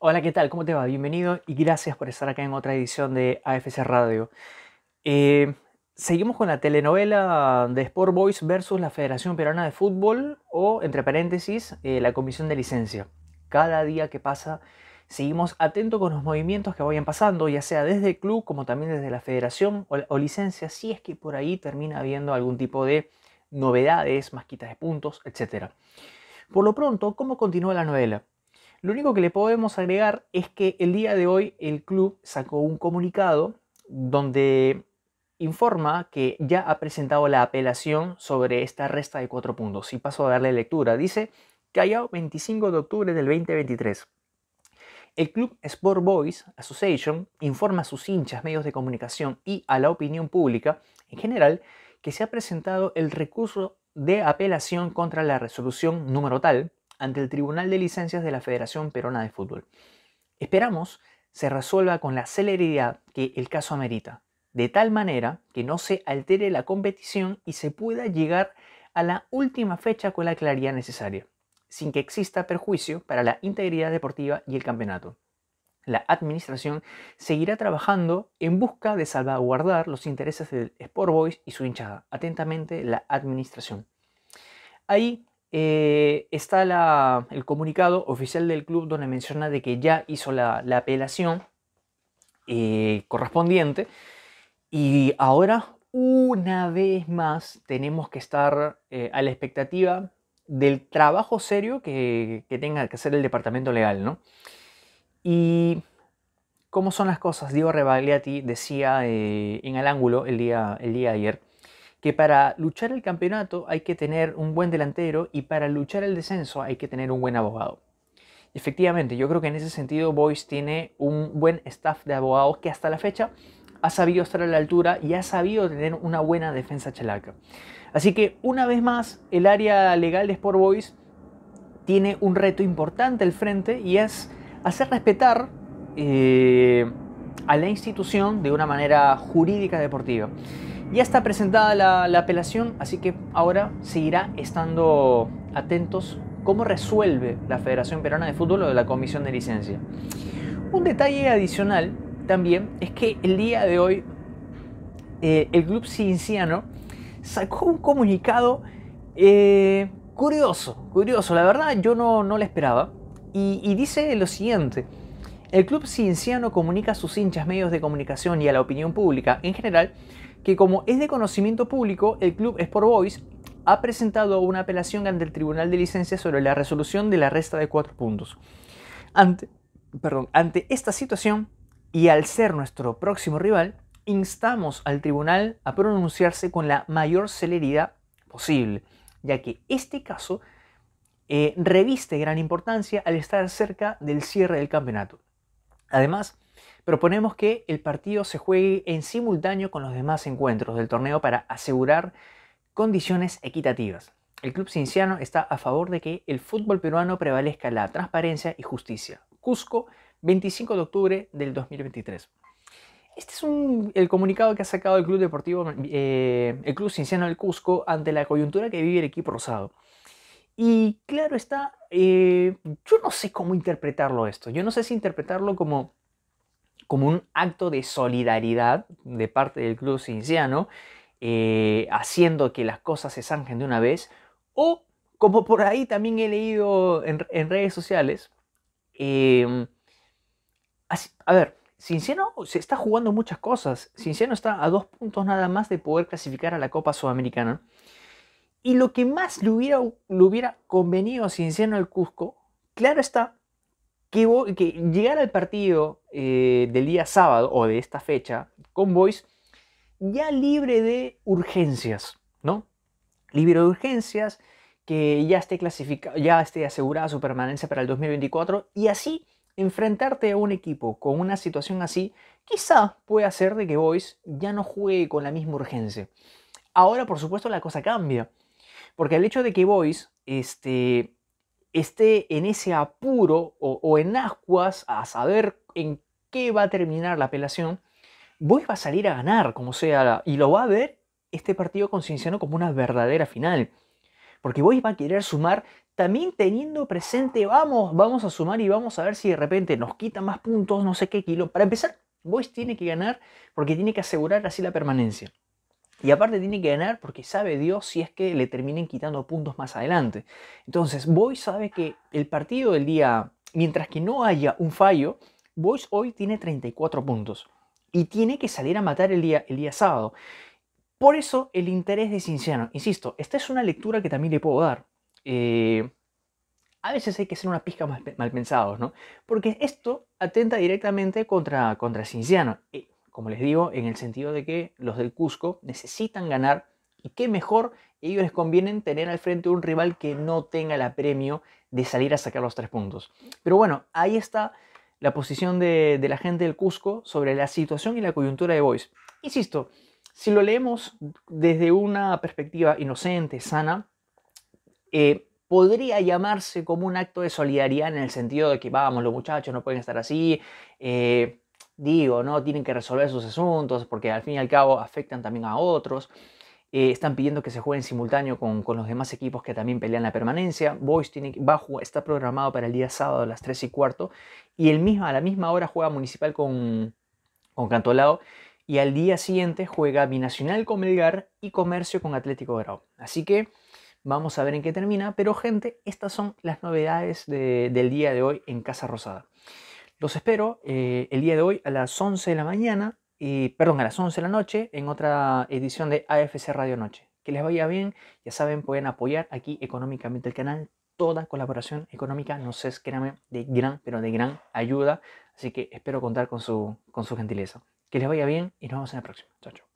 Hola, ¿qué tal? ¿Cómo te va? Bienvenido y gracias por estar acá en otra edición de AFC Radio. Eh, seguimos con la telenovela de Sport Boys versus la Federación Peruana de Fútbol o, entre paréntesis, eh, la Comisión de Licencia. Cada día que pasa, seguimos atentos con los movimientos que vayan pasando, ya sea desde el club como también desde la Federación o, o licencia, si es que por ahí termina habiendo algún tipo de novedades, más quitas de puntos, etc. Por lo pronto, ¿cómo continúa la novela? Lo único que le podemos agregar es que el día de hoy el club sacó un comunicado donde informa que ya ha presentado la apelación sobre esta resta de cuatro puntos. Y paso a darle lectura. Dice, que Callao 25 de octubre del 2023. El club Sport Boys Association informa a sus hinchas, medios de comunicación y a la opinión pública en general que se ha presentado el recurso de apelación contra la resolución número tal ante el Tribunal de Licencias de la Federación Perona de Fútbol. Esperamos se resuelva con la celeridad que el caso amerita, de tal manera que no se altere la competición y se pueda llegar a la última fecha con la claridad necesaria, sin que exista perjuicio para la integridad deportiva y el campeonato. La administración seguirá trabajando en busca de salvaguardar los intereses del Sport Boys y su hinchada. Atentamente, la administración. Ahí eh, está el comunicado oficial del club donde menciona de que ya hizo la, apelación eh, correspondiente y ahora una vez más tenemos que estar eh, a la expectativa del trabajo serio que, tenga que hacer el departamento legal, ¿no? Y cómo son las cosas, Diego Rebagliati decía en el ángulo el día, el día ayer, que para luchar el campeonato hay que tener un buen delantero y para luchar el descenso hay que tener un buen abogado. Efectivamente, yo creo que en ese sentido Boyce tiene un buen staff de abogados que hasta la fecha ha sabido estar a la altura y ha sabido tener una buena defensa chalaca. Así que una vez más, el área legal de Sport Boys tiene un reto importante al frente y es hacer respetar eh, a la institución de una manera jurídica deportiva. Ya está presentada la, apelación, así que ahora seguirá estando atentos cómo resuelve la Federación Peruana de Fútbol o la Comisión de Licencia. Un detalle adicional también es que el día de hoy eh, el club cinciano sacó un comunicado eh, curioso, curioso, la verdad yo no, no lo esperaba, y, y, dice lo siguiente. El club cinciano comunica a sus hinchas, medios de comunicación y a la opinión pública en general que como es de conocimiento público, el club Sport Boys ha presentado una apelación ante el Tribunal de Licencia sobre la resolución de la resta de cuatro puntos. Ante, esta situación, y al ser nuestro próximo rival, instamos al tribunal a pronunciarse con la mayor celeridad posible, ya que este caso eh, reviste gran importancia al estar cerca del cierre del campeonato. Además, Proponemos que el partido se juegue en simultáneo con los demás encuentros del torneo para asegurar condiciones equitativas. El club cinciano está a favor de que el fútbol peruano prevalezca la transparencia y justicia. Cusco, 25 de octubre del 2023. Este es el comunicado que ha sacado el Club Deportivo, eh, el Club Cinciano del Cusco, ante la coyuntura que vive el equipo rosado. Y claro está, eh, yo no sé cómo interpretarlo esto. Yo no sé si interpretarlo como como un acto de solidaridad de parte del club cinciano, eh, haciendo que las cosas se zanjen de una vez, o como por ahí también he leído en, redes sociales, em, a ver, Cinciano se está jugando muchas cosas. Cinciano está a dos puntos nada más de poder clasificar a la Copa Sudamericana. Y lo que más le hubiera, le hubiera convenido a Cinciano al Cusco, claro está, que, llegar al partido eh, del día sábado o de esta fecha con Boys ya libre de urgencias, ¿no? Libre de urgencias, que ya esté, clasificado, ya esté asegurada su permanencia para el 2024 y así enfrentarte a un equipo con una situación así quizá puede hacer de que Boys ya no juegue con la misma urgencia. Ahora, por supuesto, la cosa cambia, porque el hecho de que Boys este, esté en ese apuro o, en ascuas a saber en qué va a terminar la apelación, Boys va a salir a ganar, como sea, y lo va a ver este partido concienciano como una verdadera final. Porque Boys va a querer sumar, también teniendo presente, vamos, vamos a sumar y vamos a ver si de repente nos quita más puntos, no sé qué kilo. Para empezar, Boys tiene que ganar porque tiene que asegurar así la permanencia. Y aparte tiene que ganar porque sabe Dios si es que le terminen quitando puntos más adelante. Entonces, Boyce sabe que el partido del día, mientras que no haya un fallo, Boyce hoy tiene 34 puntos y tiene que salir a matar el día, sábado. Por eso el interés de Cinciano. Insisto, esta es una lectura que también le puedo dar. Eh, a veces hay que ser una pizca mal, mal, pensados, ¿no? Porque esto atenta directamente contra, contra Cinciano. Eh, como les digo, en el sentido de que los del Cusco necesitan ganar y qué mejor ellos les convienen tener al frente un rival que no tenga el apremio de salir a sacar los tres puntos. Pero bueno, ahí está la posición de, la gente del Cusco sobre la situación y la coyuntura de Boys. Insisto, si lo leemos desde una perspectiva inocente, sana, eh, podría llamarse como un acto de solidaridad en el sentido de que vamos, los muchachos no pueden estar así, eh, digo, ¿no? Tienen que resolver sus asuntos porque al fin y al cabo afectan también a otros. Eh, están pidiendo que se jueguen simultáneo con, los demás equipos que también pelean la permanencia. Boys tiene, va está programado para el día sábado a las 3 y cuarto. Y el mismo, a la misma hora juega Municipal con, con Cantolao. Y al día siguiente juega Binacional con Melgar y Comercio con Atlético Grau. Así que vamos a ver en qué termina. Pero gente, estas son las novedades del día de hoy en Casa Rosada. Los espero eh, el día de hoy a las 11 de la mañana, y, perdón, a las 11 de la noche en otra edición de AFC Radio Noche. Que les vaya bien, ya saben, pueden apoyar aquí económicamente el canal. Toda colaboración económica nos es, créanme, de gran, pero de gran ayuda. Así que espero contar con su, con su gentileza. Que les vaya bien y nos vemos en la próxima. Chao, chao.